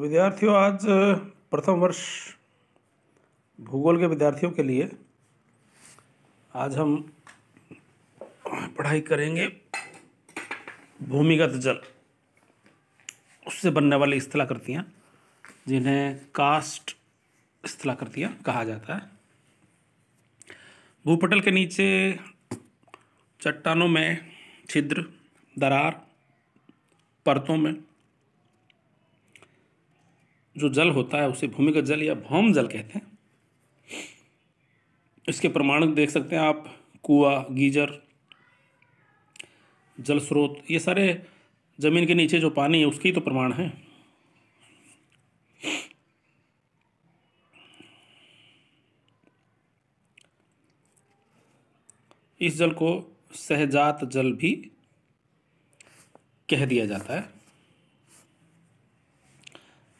विद्यार्थियों आज प्रथम वर्ष भूगोल के विद्यार्थियों के लिए आज हम पढ़ाई करेंगे भूमिगत जल उससे बनने वाली स्थलाकृतियाँ जिन्हें कास्ट स्थलाकृतियाँ कहा जाता है भूपटल के नीचे चट्टानों में छिद्र दरार परतों में जो जल होता है उसे भूमिगत जल या भौम जल कहते हैं इसके प्रमाण देख सकते हैं आप कुआ गीजर जल स्रोत ये सारे ज़मीन के नीचे जो पानी है उसकी तो प्रमाण है इस जल को सहजात जल भी कह दिया जाता है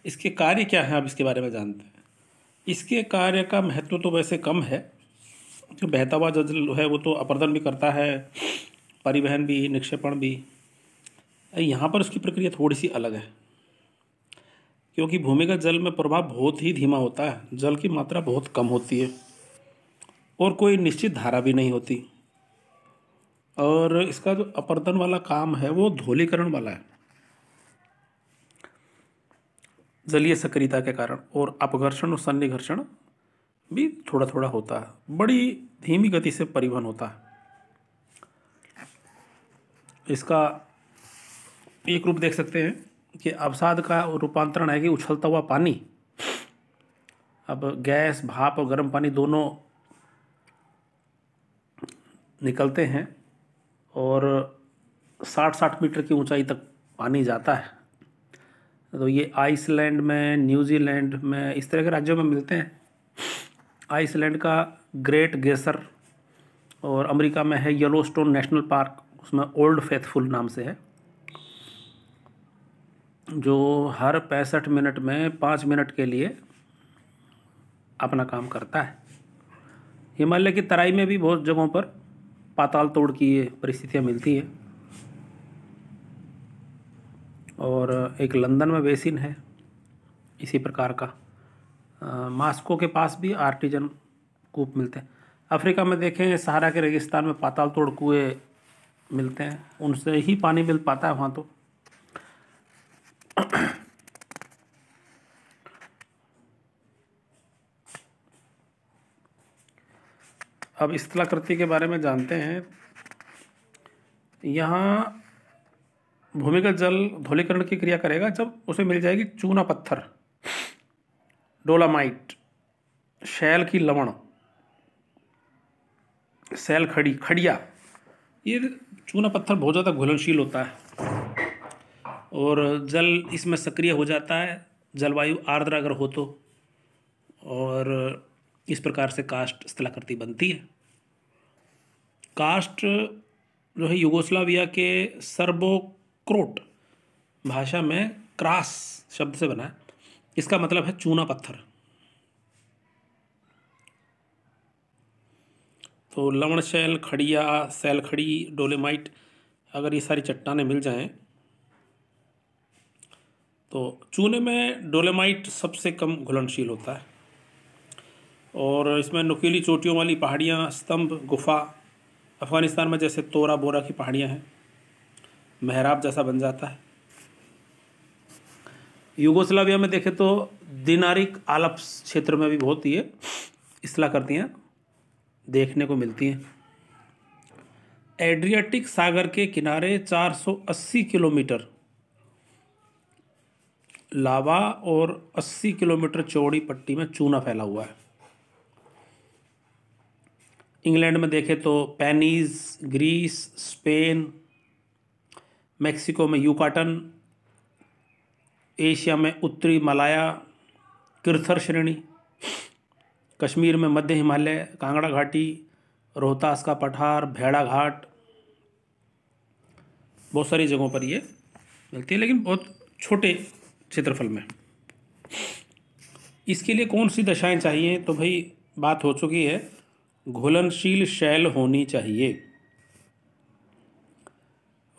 इसके कार्य क्या हैं आप इसके बारे में जानते हैं इसके कार्य का महत्व तो वैसे कम है जो बहता हुआ जल है वो तो अपर्दन भी करता है परिवहन भी निक्षेपण भी यहाँ पर उसकी प्रक्रिया थोड़ी सी अलग है क्योंकि भूमिगत जल में प्रभाव बहुत ही धीमा होता है जल की मात्रा बहुत कम होती है और कोई निश्चित धारा भी नहीं होती और इसका जो अपर्दन वाला काम है वो धोलीकरण वाला है जलीय सक्रियता के कारण और अपघर्षण और सन्निघर्षण भी थोड़ा थोड़ा होता है बड़ी धीमी गति से परिवहन होता है इसका एक रूप देख सकते हैं कि अवसाद का रूपांतरण है कि उछलता हुआ पानी अब गैस भाप और गर्म पानी दोनों निकलते हैं और साठ साठ मीटर की ऊंचाई तक पानी जाता है तो ये आइसलैंड में न्यूजीलैंड में इस तरह के राज्यों में मिलते हैं आइसलैंड का ग्रेट गेसर और अमेरिका में है येलोस्टोन नेशनल पार्क उसमें ओल्ड फेथफुल नाम से है जो हर पैंसठ मिनट में पाँच मिनट के लिए अपना काम करता है हिमालय की तराई में भी बहुत जगहों पर पाताल तोड़ की ये परिस्थितियाँ मिलती हैं और एक लंदन में बेसिन है इसी प्रकार का मास्को के पास भी आर्टिजन कूप मिलते हैं अफ्रीका में देखें सहारा के रेगिस्तान में पाताल तोड़ कुएँ मिलते हैं उनसे ही पानी मिल पाता है वहाँ तो अब स्थलाकृति के बारे में जानते हैं यहाँ भूमिगत जल धोलीकरण की क्रिया करेगा जब उसे मिल जाएगी चूना पत्थर डोलामाइट शैल की लवण शैल खड़ी खड़िया ये चूना पत्थर बहुत ज़्यादा घुलनशील होता है और जल इसमें सक्रिय हो जाता है जलवायु आर्द्र अगर हो तो और इस प्रकार से कास्ट स्थलाकृति बनती है कास्ट जो है युगोस्लाविया के सर्बो क्रोट भाषा में क्रास शब्द से बना है इसका मतलब है चूना पत्थर तो लवण शैल खड़िया सैल खड़ी डोलेमाइट अगर ये सारी चट्टाने मिल जाएं तो चूने में डोलेमाइट सबसे कम घुलनशील होता है और इसमें नुकीली चोटियों वाली पहाड़ियाँ स्तंभ गुफा अफ़गानिस्तान में जैसे तोरा बोरा की पहाड़ियाँ हैं मेहराब जैसा बन जाता है युगोस्लाविया में देखें तो दिनारिक आलप क्षेत्र में भी बहुत ये इसलाकृतियाँ देखने को मिलती हैं एड्रियाटिक सागर के किनारे 480 किलोमीटर लावा और 80 किलोमीटर चौड़ी पट्टी में चूना फैला हुआ है इंग्लैंड में देखें तो पैनीज ग्रीस स्पेन मैक्सिको में यूकाटन एशिया में उत्तरी मलाया किरथर श्रेणी कश्मीर में मध्य हिमालय कांगड़ा घाटी रोहतास का पठार भेड़ा घाट बहुत सारी जगहों पर ये मिलती है लेकिन बहुत छोटे क्षेत्रफल में इसके लिए कौन सी दशाएं चाहिए तो भाई बात हो चुकी है घुलनशील शैल होनी चाहिए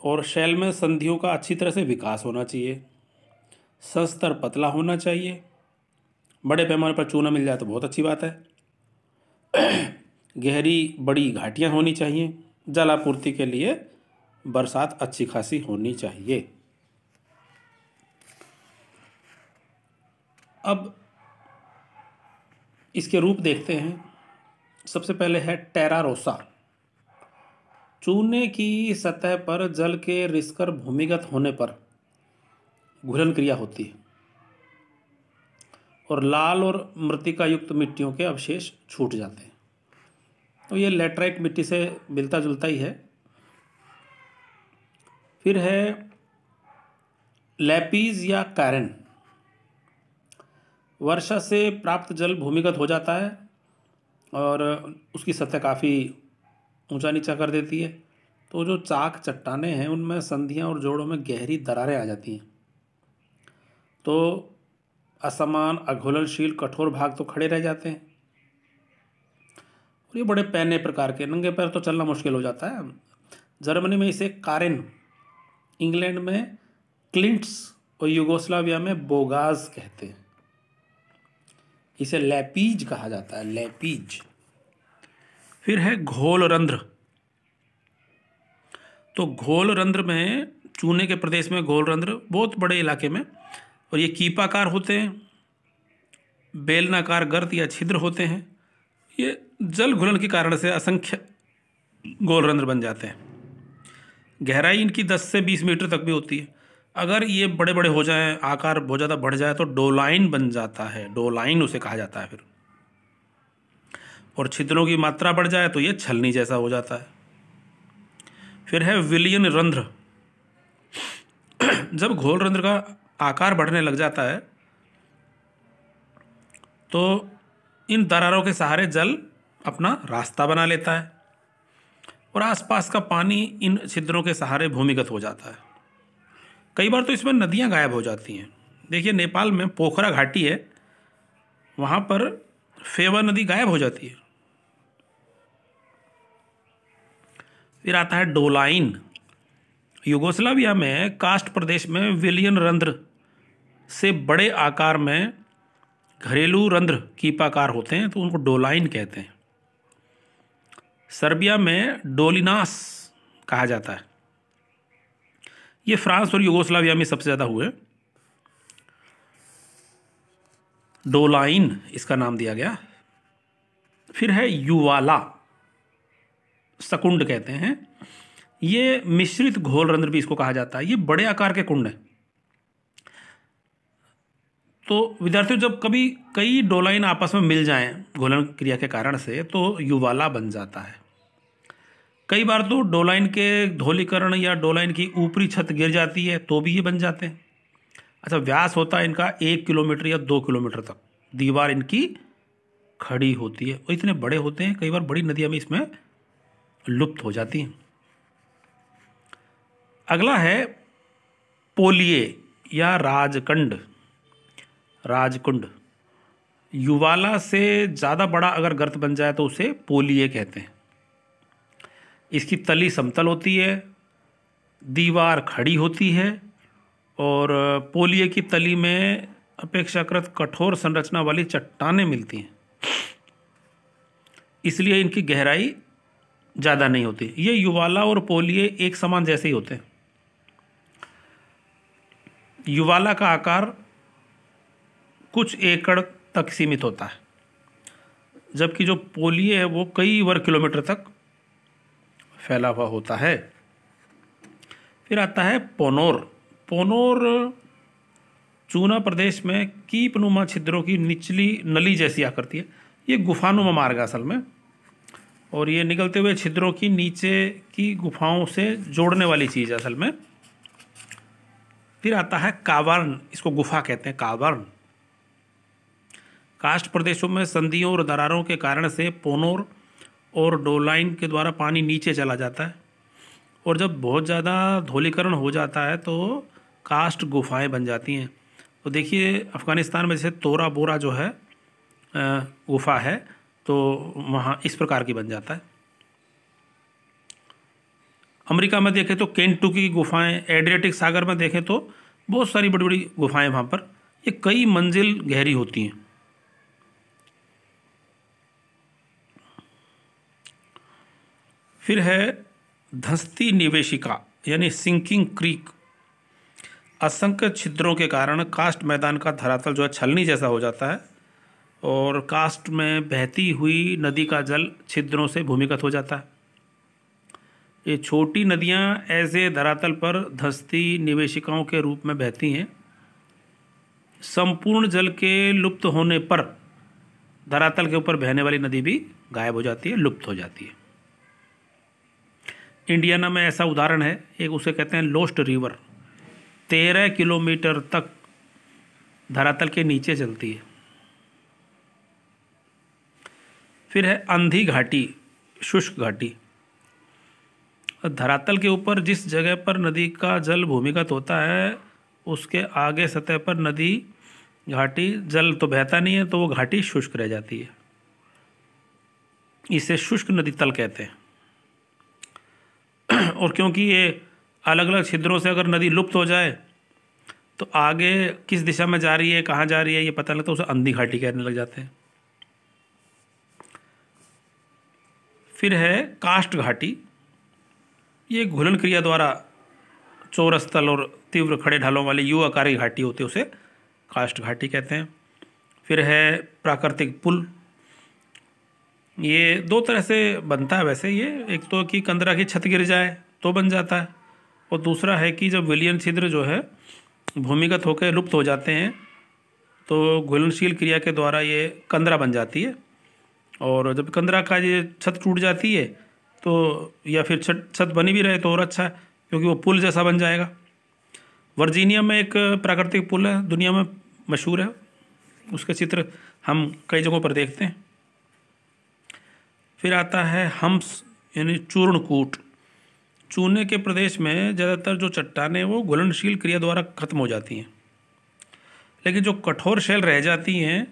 और शैल में संधियों का अच्छी तरह से विकास होना चाहिए सस्तर पतला होना चाहिए बड़े पैमाने पर चूना मिल जाए तो बहुत अच्छी बात है गहरी बड़ी घाटियाँ होनी चाहिए जलापूर्ति के लिए बरसात अच्छी खासी होनी चाहिए अब इसके रूप देखते हैं सबसे पहले है टेरारोसा चूने की सतह पर जल के रिसकर भूमिगत होने पर घुलन क्रिया होती है और लाल और मृतिका युक्त मिट्टियों के अवशेष छूट जाते हैं तो ये लेटराइट मिट्टी से मिलता जुलता ही है फिर है लेपीज या कैरन वर्षा से प्राप्त जल भूमिगत हो जाता है और उसकी सतह काफ़ी ऊंचा नीचा कर देती है तो जो चाक चट्टाने हैं उनमें संधियाँ और जोड़ों में गहरी दरारें आ जाती हैं तो असमान अघोलनशील कठोर भाग तो खड़े रह जाते हैं और ये बड़े पैने प्रकार के नंगे पैर तो चलना मुश्किल हो जाता है जर्मनी में इसे कारिन इंग्लैंड में क्लिंट्स और यूगोस्लाविया में बोगाज कहते हैं इसे लेपीज कहा जाता है लेपीज फिर है घोल रंध्र तो घोल रंध्र में चूने के प्रदेश में घोल रंध्र बहुत बड़े इलाके में और ये कीपाकार होते हैं बेलनाकार गर्त या छिद्र होते हैं ये जल घुलन के कारण से असंख्य गोल रंध्र बन जाते हैं गहराई इनकी 10 से 20 मीटर तक भी होती है अगर ये बड़े बड़े हो जाएं आकार बहुत ज़्यादा बढ़ जाए तो डोलाइन बन जाता है डोलाइन उसे कहा जाता है फिर और छिद्रों की मात्रा बढ़ जाए तो यह छलनी जैसा हो जाता है फिर है विलियन रंध्र जब घोल रंध्र का आकार बढ़ने लग जाता है तो इन दरारों के सहारे जल अपना रास्ता बना लेता है और आसपास का पानी इन छिद्रों के सहारे भूमिगत हो जाता है कई बार तो इसमें नदियां गायब हो जाती हैं देखिए नेपाल में पोखरा घाटी है वहाँ पर फेवा नदी गायब हो जाती है फिर आता है डोलाइन युगोस्लाविया में कास्ट प्रदेश में विलियन रंध्र से बड़े आकार में घरेलू रंध्र कीपाकार होते हैं तो उनको डोलाइन कहते हैं सर्बिया में डोलिनास कहा जाता है ये फ्रांस और युगोस्लाविया में सबसे ज़्यादा हुए डोलाइन इसका नाम दिया गया फिर है युवाला सकुंड कहते हैं ये मिश्रित घोल रंध्र भी इसको कहा जाता है ये बड़े आकार के कुंड हैं तो विद्यार्थियों जब कभी कई डोलाइन आपस में मिल जाएं घोलन क्रिया के कारण से तो युवाला बन जाता है कई बार तो डोलाइन के धोलीकरण या डोलाइन की ऊपरी छत गिर जाती है तो भी ये बन जाते हैं अच्छा व्यास होता है इनका एक किलोमीटर या दो किलोमीटर तक दीवार इनकी खड़ी होती है और इतने बड़े होते हैं कई बार बड़ी नदियाँ में इसमें लुप्त हो जाती हैं अगला है पोलिए या राजकंड राजकुंड युवाला से ज़्यादा बड़ा अगर गर्त बन जाए तो उसे पोलिए कहते हैं इसकी तली समतल होती है दीवार खड़ी होती है और पोलिए की तली में अपेक्षाकृत कठोर संरचना वाली चट्टाने मिलती हैं इसलिए इनकी गहराई ज़्यादा नहीं होती ये युवाला और पोलिए एक समान जैसे ही होते हैं युवाला का आकार कुछ एकड़ तक सीमित होता है जबकि जो पोलिए है वो कई वर्ग किलोमीटर तक फैला हुआ होता है फिर आता है पोनोर पोनोर चूना प्रदेश में कीपनुमा छिद्रों की निचली नली जैसी आकृति है ये गुफानुमा मार्ग असल में और ये निकलते हुए छिद्रों की नीचे की गुफाओं से जोड़ने वाली चीज़ है असल में फिर आता है कावर्न इसको गुफा कहते हैं कावर्न कास्ट प्रदेशों में संधियों और दरारों के कारण से पोनोर और डोलाइन के द्वारा पानी नीचे चला जाता है और जब बहुत ज़्यादा धोलीकरण हो जाता है तो कास्ट गुफाएं बन जाती हैं तो देखिए अफ़गानिस्तान में जैसे तोरा बोरा जो है गुफा है तो वहाँ इस प्रकार की बन जाता है अमेरिका में देखें तो केंटुकी की गुफाएं एड्रियाटिक सागर में देखें तो बहुत सारी बड़ी बड़ी गुफाएं वहाँ पर ये कई मंजिल गहरी होती हैं फिर है धस्ती निवेशिका यानी सिंकिंग क्रीक असंख्य छिद्रों के कारण कास्ट मैदान का धरातल जो है छलनी जैसा हो जाता है और कास्ट में बहती हुई नदी का जल छिद्रों से भूमिगत हो जाता है ये छोटी नदियाँ ऐसे धरातल पर धस्ती निवेशिकाओं के रूप में बहती हैं संपूर्ण जल के लुप्त होने पर धरातल के ऊपर बहने वाली नदी भी गायब हो जाती है लुप्त हो जाती है इंडियाना में ऐसा उदाहरण है एक उसे कहते हैं लोस्ट रिवर तेरह किलोमीटर तक धरातल के नीचे चलती है फिर है अंधी घाटी शुष्क घाटी धरातल के ऊपर जिस जगह पर नदी का जल भूमिगत होता है उसके आगे सतह पर नदी घाटी जल तो बहता नहीं है तो वो घाटी शुष्क रह जाती है इसे शुष्क नदी तल कहते हैं और क्योंकि ये अलग अलग छिद्रों से अगर नदी लुप्त हो जाए तो आगे किस दिशा में जा रही है कहाँ जा रही है ये पता लगता तो है उसे अंधी घाटी कहने लग जाते हैं फिर है काष्ट घाटी ये घुलन क्रिया द्वारा चौरस्थल स्थल और तीव्र खड़े ढालों वाले युवाकारी घाटी होते उसे काष्ट घाटी कहते हैं फिर है प्राकृतिक पुल ये दो तरह से बनता है वैसे ये एक तो कि कंदरा की छत गिर जाए तो बन जाता है और दूसरा है कि जब विलियन छिद्र जो है भूमिगत होकर लुप्त हो जाते हैं तो घुलनशील क्रिया के द्वारा ये कंदरा बन जाती है और जब कंदरा का ये छत टूट जाती है तो या फिर छत छत बनी भी रहे तो और अच्छा है क्योंकि वो पुल जैसा बन जाएगा वर्जीनिया में एक प्राकृतिक पुल है दुनिया में मशहूर है उसके चित्र हम कई जगहों पर देखते हैं फिर आता है हम्स यानी चूर्णकूट चूने के प्रदेश में ज़्यादातर जो चट्टाने वो घुलनशील क्रिया द्वारा खत्म हो जाती हैं लेकिन जो कठोर शैल रह जाती हैं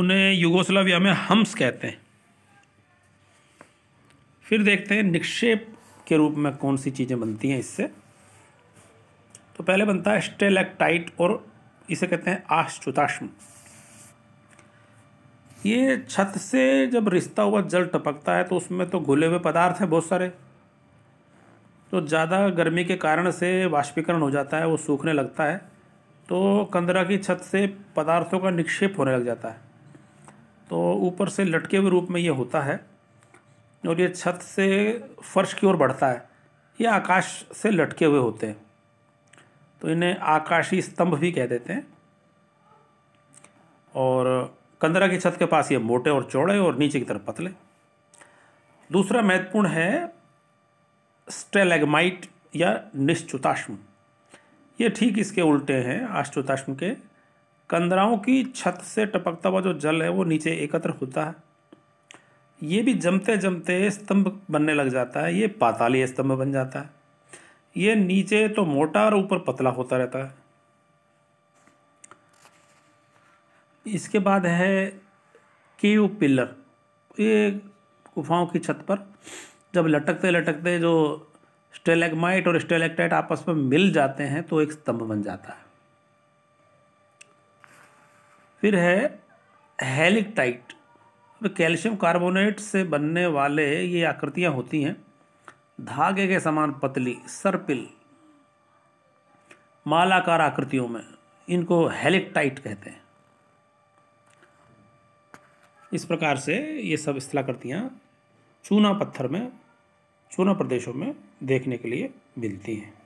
उन्हें युगोस्लाविया में हम्स कहते हैं फिर देखते हैं निक्षेप के रूप में कौन सी चीज़ें बनती हैं इससे तो पहले बनता है स्टेलेक्टाइट और इसे कहते हैं आश्चुताश्म ये छत से जब रिश्ता हुआ जल टपकता है तो उसमें तो घुले हुए पदार्थ हैं बहुत सारे तो ज़्यादा गर्मी के कारण से वाष्पीकरण हो जाता है वो सूखने लगता है तो कंदरा की छत से पदार्थों का निक्षेप होने लग जाता है तो ऊपर से लटके हुए रूप में ये होता है और ये छत से फर्श की ओर बढ़ता है ये आकाश से लटके हुए होते हैं तो इन्हें आकाशी स्तंभ भी कह देते हैं और कंदरा की छत के पास ये मोटे और चौड़े और नीचे की तरफ पतले दूसरा महत्वपूर्ण है स्टेलेगमाइट या निश्चुताश्म ये ठीक इसके उल्टे हैं आश्चुताश्म के कंदराओं की छत से टपकता हुआ जो जल है वो नीचे एकत्र होता है ये भी जमते जमते स्तंभ बनने लग जाता है ये पाताली स्तंभ बन जाता है ये नीचे तो मोटा और ऊपर पतला होता रहता है इसके बाद है केव पिलर ये गुफाओं की छत पर जब लटकते लटकते जो स्टेलेगमाइट और स्टेलेक्टाइट आपस में मिल जाते हैं तो एक स्तंभ बन जाता है फिर है हेलिकटाइट कैल्शियम कार्बोनेट से बनने वाले ये आकृतियाँ होती हैं धागे के समान पतली सर्पिल मालाकार आकृतियों में इनको हेलिकटाइट कहते हैं इस प्रकार से ये सब स्थलाकृतियाँ चूना पत्थर में चूना प्रदेशों में देखने के लिए मिलती हैं